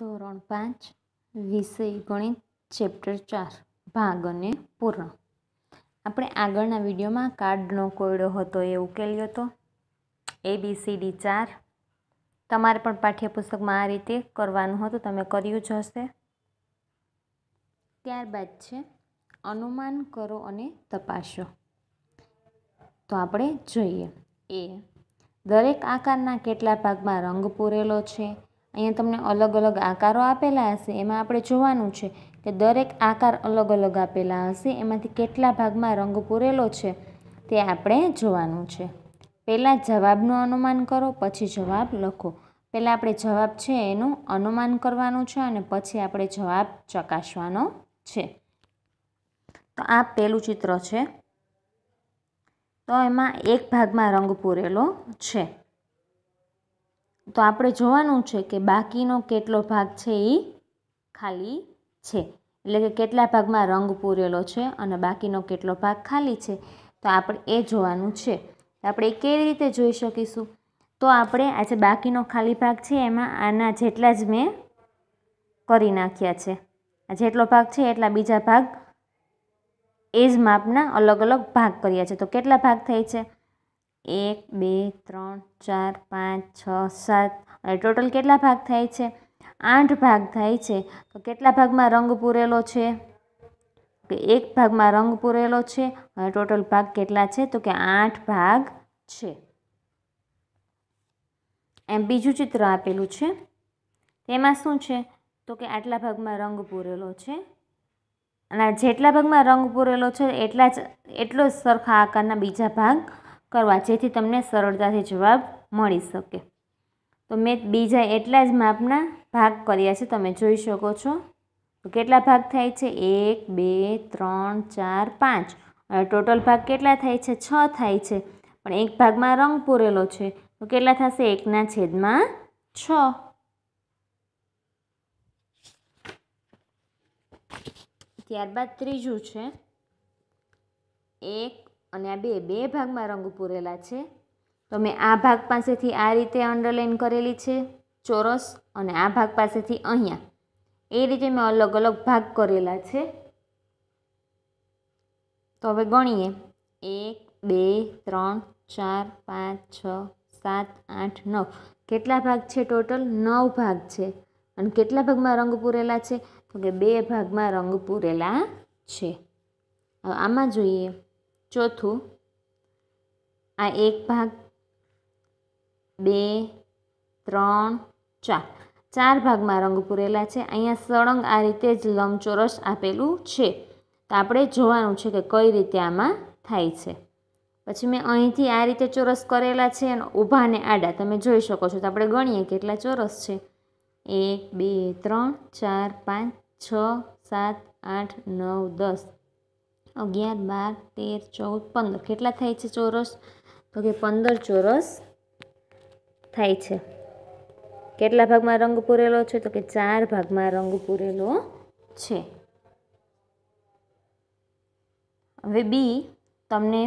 ધોરણ પાંચ વિષય ગણિત ચેપ્ટર ચાર ભાગ અને પૂર્ણ આપણે આગળના વિડીયોમાં કાર્ડનો કોયડો હતો એ ઉકેલ્યો હતો એ બી સી ડી ચાર તમારે પણ પાઠ્યપુસ્તકમાં આ રીતે કરવાનું હતું તમે કર્યું જ હશે ત્યારબાદ છે અનુમાન કરો અને તપાસો તો આપણે જોઈએ એ દરેક આકારના કેટલા ભાગમાં રંગ પૂરેલો છે અહીંયા તમને અલગ અલગ આકારો આપેલા હશે એમાં આપણે જોવાનું છે કે દરેક આકાર અલગ અલગ આપેલા હશે એમાંથી કેટલા ભાગમાં રંગ પૂરેલો છે તે આપણે જોવાનું છે પહેલાં જવાબનું અનુમાન કરો પછી જવાબ લખો પહેલાં આપણે જવાબ છે એનું અનુમાન કરવાનું છે અને પછી આપણે જવાબ ચકાસવાનો છે તો આ પહેલું ચિત્ર છે તો એમાં એક ભાગમાં રંગ પૂરેલો છે તો આપણે જોવાનું છે કે બાકીનો કેટલો ભાગ છે એ ખાલી છે એટલે કે કેટલા ભાગમાં રંગ પૂરેલો છે અને બાકીનો કેટલો ભાગ ખાલી છે તો આપણે એ જોવાનું છે આપણે એ કેવી રીતે જોઈ શકીશું તો આપણે આજે બાકીનો ખાલી ભાગ છે એમાં આના જેટલા જ મેં કરી નાખ્યા છે આ જેટલો ભાગ છે એટલા બીજા ભાગ એ જ માપના અલગ અલગ ભાગ કર્યા છે તો કેટલા ભાગ થાય છે એક બે ત્રણ ચાર પાંચ છ સાત અને ટોટલ કેટલા ભાગ થાય છે આઠ ભાગ થાય છે તો કેટલા ભાગમાં રંગ પૂરેલો છે કે એક ભાગમાં રંગ પૂરેલો છે અને ટોટલ ભાગ કેટલા છે તો કે આઠ ભાગ છે એમ બીજું ચિત્ર આપેલું છે તેમાં શું છે તો કે આટલા ભાગમાં રંગ પૂરેલો છે અને જેટલા ભાગમાં રંગ પૂરેલો છે એટલા જ એટલો જ સરખા આકારના બીજા ભાગ કરવા જેથી તમને સરળતાથી જવાબ મળી શકે તો મેં બીજા એટલા જ માપના ભાગ કર્યા છે તમે જોઈ શકો છો તો કેટલા ભાગ થાય છે એક બે ત્રણ ચાર પાંચ અને ટોટલ ભાગ કેટલા થાય છે છ થાય છે પણ એક ભાગમાં રંગ પૂરેલો છે તો કેટલા થશે એકના છેદમાં છ ત્યારબાદ ત્રીજું છે એક અને આ બે બે ભાગમાં રંગ પૂરેલા છે તો મેં આ ભાગ પાસેથી આ રીતે અંડરલાઈન કરેલી છે ચોરસ અને આ ભાગ પાસેથી અહીંયા એ રીતે મેં અલગ અલગ ભાગ કરેલા છે તો હવે ગણીએ એક બે ત્રણ ચાર પાંચ છ સાત આઠ નવ કેટલા ભાગ છે ટોટલ નવ ભાગ છે અને કેટલા ભાગમાં રંગ પૂરેલા છે તો કે બે ભાગમાં રંગ પૂરેલા છે આમાં જોઈએ ચોથું આ એક ભાગ બે ત્રણ ચાર ચાર ભાગમાં રંગ પૂરેલા છે અહીંયા સળંગ આ રીતે જ લંબચોરસ આપેલું છે તો આપણે જોવાનું છે કે કઈ રીતે આમાં થાય છે પછી મેં અહીંથી આ રીતે ચોરસ કરેલા છે અને ઊભાને આડા તમે જોઈ શકો છો તો આપણે ગણીએ કેટલા ચોરસ છે એક બે ત્રણ ચાર પાંચ છ સાત આઠ નવ દસ અગિયાર બાર તેર ચૌદ પંદર કેટલા થાય છે ચોરસ તો કે પંદર ચોરસ થાય છે કેટલા ભાગમાં રંગ પૂરેલો છે તો કે ચાર ભાગમાં રંગ પૂરેલો છે હવે બી તમને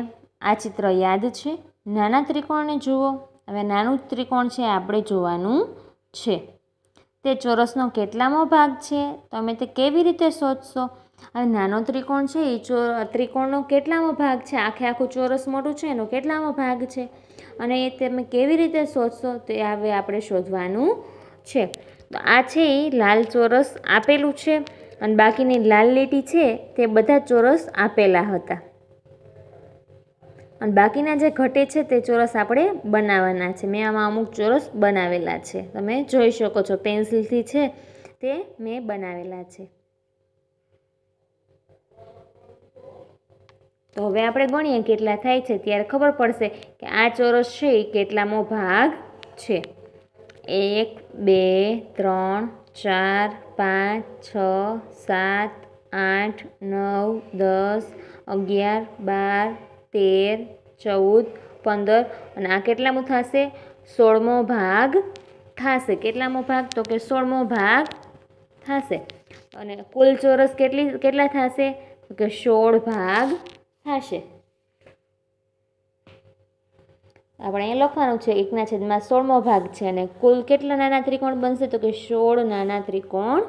આ ચિત્ર યાદ છે નાના ત્રિકોણને જુઓ હવે નાનું ત્રિકોણ છે આપણે જોવાનું છે તે ચોરસનો કેટલામો ભાગ છે તમે તે કેવી રીતે શોધશો હવે નાનો ત્રિકોણ છે એ ચો ત્રિકોણનો કેટલામો ભાગ છે આખે આખું ચોરસ મોટું છે એનો કેટલામો ભાગ છે અને એ તમે કેવી રીતે શોધશો તો એ હવે આપણે શોધવાનું છે તો આ છે એ લાલ ચોરસ આપેલું છે અને બાકીની લાલ લીટી છે તે બધા ચોરસ આપેલા હતા અને બાકીના જે ઘટે છે તે ચોરસ આપણે બનાવવાના છે મેં આમાં અમુક ચોરસ બનાવેલા છે તમે જોઈ શકો છો પેન્સિલથી છે તે મેં બનાવેલા છે તો હવે આપણે ગણીએ કેટલા થાય છે ત્યારે ખબર પડશે કે આ ચોરસ છે એ કેટલામો ભાગ છે એક બે ત્રણ ચાર પાંચ છ સાત આઠ નવ દસ અગિયાર બાર તેર ચૌદ પંદર અને આ કેટલામો થશે સોળમો ભાગ થશે કેટલામો ભાગ તો કે સોળમો ભાગ થશે અને કુલ ચોરસ કેટલી કેટલા થશે તો કે સોળ ભાગ થશે આપણે અહીંયા લખવાનું છે એકના છેદમાં સોળમો ભાગ છે અને કુલ કેટલા નાના ત્રિકોણ બનશે તો કે સોળ નાના ત્રિકોણ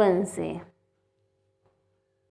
બનશે